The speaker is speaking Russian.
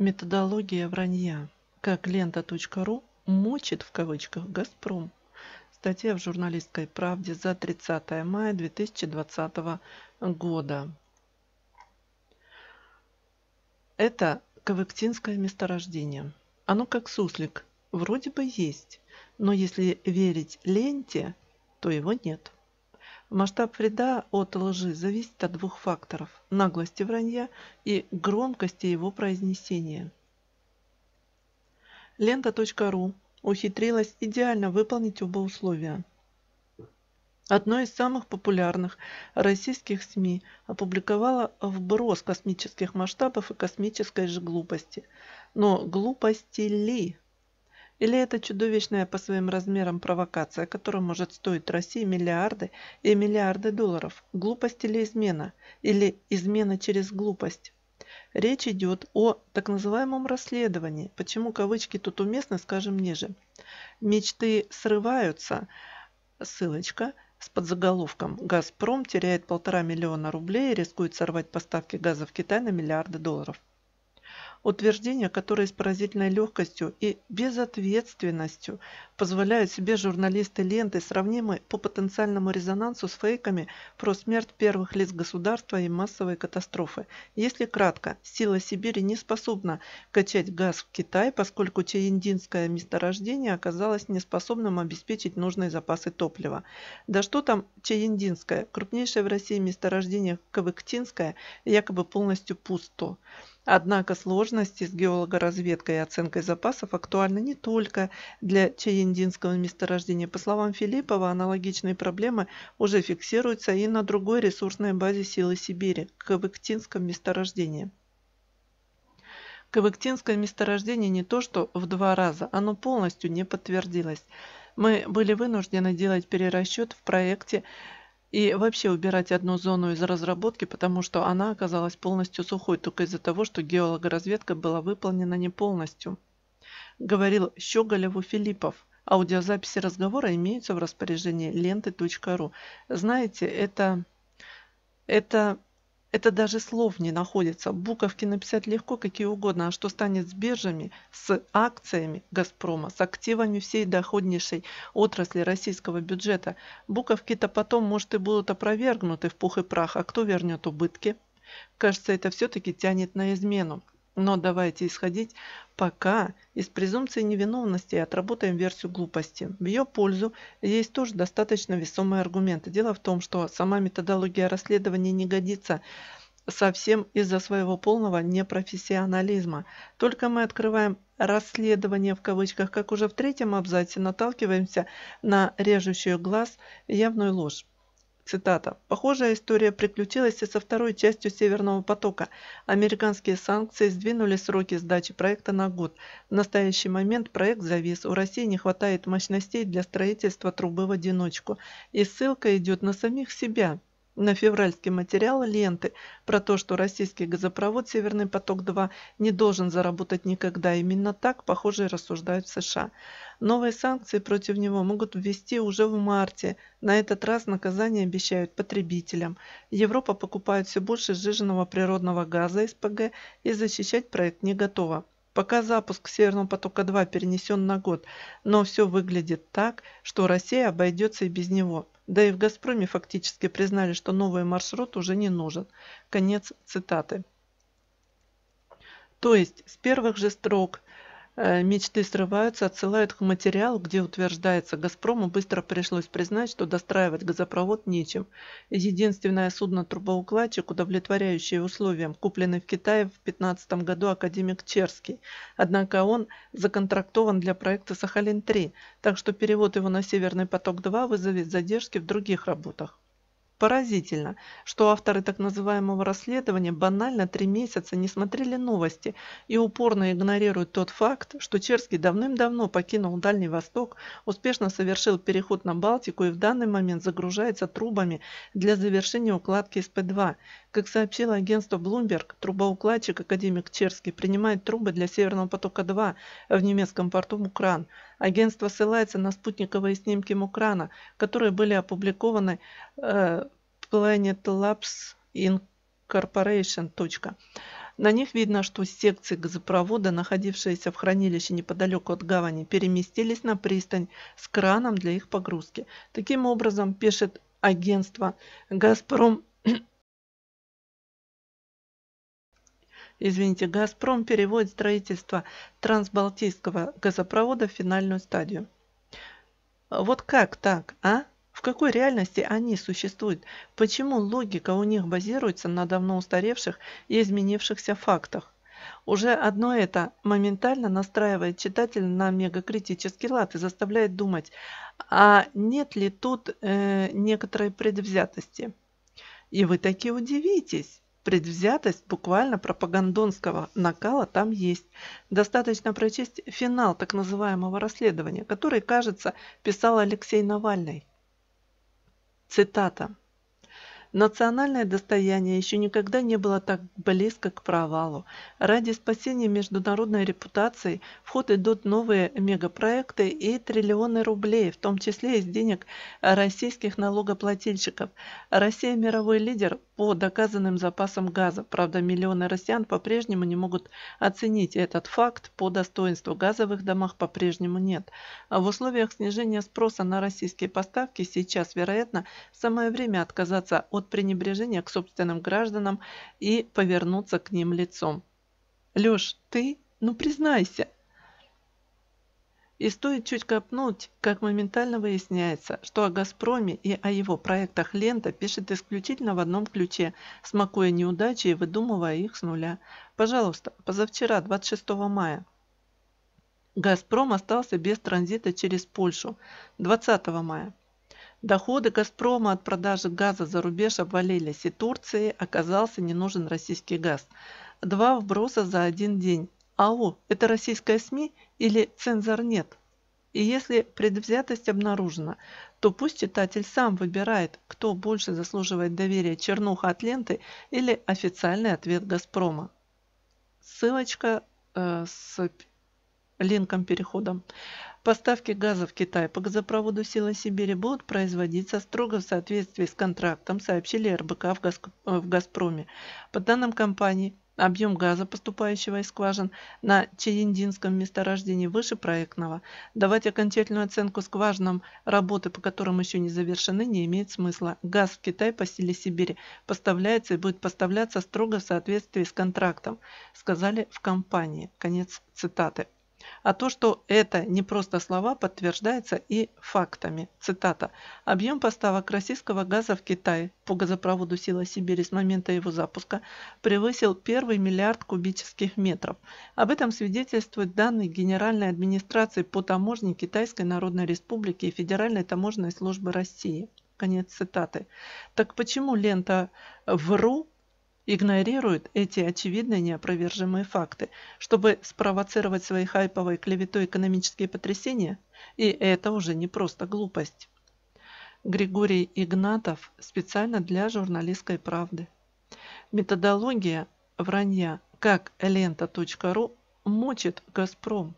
Методология вранья. Как лента.ру мочит в кавычках «Газпром». Статья в журналистской правде за 30 мая 2020 года. Это Кавыктинское месторождение. Оно как суслик, вроде бы есть, но если верить ленте, то его нет. Масштаб вреда от лжи зависит от двух факторов – наглости вранья и громкости его произнесения. Лента.ру ухитрилась идеально выполнить оба условия. Одно из самых популярных российских СМИ опубликовало вброс космических масштабов и космической же глупости. Но глупости ли или это чудовищная по своим размерам провокация, которая может стоить России миллиарды и миллиарды долларов? Глупость или измена? Или измена через глупость? Речь идет о так называемом расследовании. Почему кавычки тут уместны, скажем ниже. Мечты срываются. Ссылочка с подзаголовком «Газпром теряет полтора миллиона рублей и рискует сорвать поставки газа в Китай на миллиарды долларов» утверждения, которые с поразительной легкостью и безответственностью позволяют себе журналисты ленты, сравнимы по потенциальному резонансу с фейками про смерть первых лиц государства и массовые катастрофы. Если кратко, сила Сибири не способна качать газ в Китай, поскольку чаиндинское месторождение оказалось неспособным обеспечить нужные запасы топлива. Да что там чаиндинское, крупнейшее в России месторождение Кавыктинское якобы полностью пусто. Однако сложности с геологоразведкой и оценкой запасов актуальны не только для чаяндинского месторождения. По словам Филиппова, аналогичные проблемы уже фиксируются и на другой ресурсной базе силы Сибири – Кавыктинском месторождении. Кавыктинское месторождение не то что в два раза, оно полностью не подтвердилось. Мы были вынуждены делать перерасчет в проекте и вообще убирать одну зону из разработки, потому что она оказалась полностью сухой только из-за того, что геологоразведка была выполнена не полностью. Говорил Щеголеву Филиппов. Аудиозаписи разговора имеются в распоряжении ленты.ру. Знаете, это... Это это даже слов не находится. Буковки написать легко, какие угодно. А что станет с биржами, с акциями «Газпрома», с активами всей доходнейшей отрасли российского бюджета? Буковки-то потом, может, и будут опровергнуты в пух и прах. А кто вернет убытки? Кажется, это все-таки тянет на измену. Но давайте исходить пока из презумпции невиновности отработаем версию глупости. В ее пользу есть тоже достаточно весомые аргументы. Дело в том, что сама методология расследования не годится совсем из-за своего полного непрофессионализма. Только мы открываем «расследование» в кавычках, как уже в третьем абзаце наталкиваемся на режущую глаз явную ложь. Цитата. «Похожая история приключилась и со второй частью «Северного потока». Американские санкции сдвинули сроки сдачи проекта на год. В настоящий момент проект завис. У России не хватает мощностей для строительства трубы в одиночку. И ссылка идет на самих себя» на февральский материал ленты про то, что российский газопровод «Северный поток-2» не должен заработать никогда. Именно так, похоже, рассуждают в США. Новые санкции против него могут ввести уже в марте. На этот раз наказание обещают потребителям. Европа покупает все больше сжиженного природного газа СПГ и защищать проект не готова. Пока запуск «Северного потока-2» перенесен на год, но все выглядит так, что Россия обойдется и без него – да и в «Газпроме» фактически признали, что новый маршрут уже не нужен. Конец цитаты. То есть с первых же строк Э, мечты срываются, отсылают к материалу, где утверждается, «Газпрому» быстро пришлось признать, что достраивать газопровод нечем. Единственное судно-трубоукладчик, удовлетворяющее условиям, купленный в Китае в 2015 году академик Черский. Однако он законтрактован для проекта «Сахалин-3», так что перевод его на «Северный поток-2» вызовет задержки в других работах. Поразительно, что авторы так называемого расследования банально три месяца не смотрели новости и упорно игнорируют тот факт, что Черский давным-давно покинул Дальний Восток, успешно совершил переход на Балтику и в данный момент загружается трубами для завершения укладки СП-2, как сообщило агентство Bloomberg, трубоукладчик академик Черский принимает трубы для Северного потока-2 в немецком порту Мукран. Агентство ссылается на спутниковые снимки Мукрана, которые были опубликованы э, Planet Labs Incorporation. На них видно, что секции газопровода, находившиеся в хранилище неподалеку от гавани, переместились на пристань с краном для их погрузки. Таким образом, пишет агентство «Газпром извините, «Газпром» переводит строительство трансбалтийского газопровода в финальную стадию. Вот как так, а? В какой реальности они существуют? Почему логика у них базируется на давно устаревших и изменившихся фактах? Уже одно это моментально настраивает читателя на мегакритический лад и заставляет думать, а нет ли тут э, некоторой предвзятости? И вы таки удивитесь. Предвзятость буквально пропагандонского накала там есть. Достаточно прочесть финал так называемого расследования, который, кажется, писал Алексей Навальный. Цитата. Национальное достояние еще никогда не было так близко к провалу. Ради спасения международной репутации в ход идут новые мегапроекты и триллионы рублей, в том числе из денег российских налогоплательщиков. Россия мировой лидер по доказанным запасам газа. Правда, миллионы россиян по-прежнему не могут оценить этот факт по достоинству. Газовых домах по-прежнему нет. В условиях снижения спроса на российские поставки сейчас, вероятно, самое время отказаться от от пренебрежения к собственным гражданам и повернуться к ним лицом. «Лёш, ты? Ну признайся!» И стоит чуть копнуть, как моментально выясняется, что о «Газпроме» и о его проектах лента пишет исключительно в одном ключе, смакуя неудачи и выдумывая их с нуля. Пожалуйста, позавчера, 26 мая. «Газпром» остался без транзита через Польшу 20 мая. Доходы «Газпрома» от продажи газа за рубеж обвалились, и Турции оказался не нужен российский газ. Два вброса за один день. Ау, это российская СМИ или цензор нет? И если предвзятость обнаружена, то пусть читатель сам выбирает, кто больше заслуживает доверия чернуха от ленты или официальный ответ «Газпрома». Ссылочка э, с Линком переходом. Поставки газа в Китай по газопроводу «Сила Сибири» будут производиться строго в соответствии с контрактом, сообщили РБК в, Газ... в «Газпроме». По данным компании, Объем газа, поступающего из скважин на Чаиндинском месторождении выше проектного. Давать окончательную оценку скважинам работы, по которым еще не завершены, не имеет смысла. Газ в Китай по силе Сибири поставляется и будет поставляться строго в соответствии с контрактом, сказали в компании. Конец цитаты. А то, что это не просто слова, подтверждается и фактами. Цитата. Объем поставок российского газа в Китай по газопроводу «Сила Сибири» с момента его запуска превысил первый миллиард кубических метров. Об этом свидетельствуют данные Генеральной администрации по таможне Китайской Народной Республики и Федеральной таможенной службы России. Конец цитаты. Так почему лента «ВРУ» игнорирует эти очевидные неопровержимые факты, чтобы спровоцировать свои хайповые клеветой экономические потрясения, и это уже не просто глупость. Григорий Игнатов специально для журналистской правды. Методология вранья как лента.ру мочит «Газпром».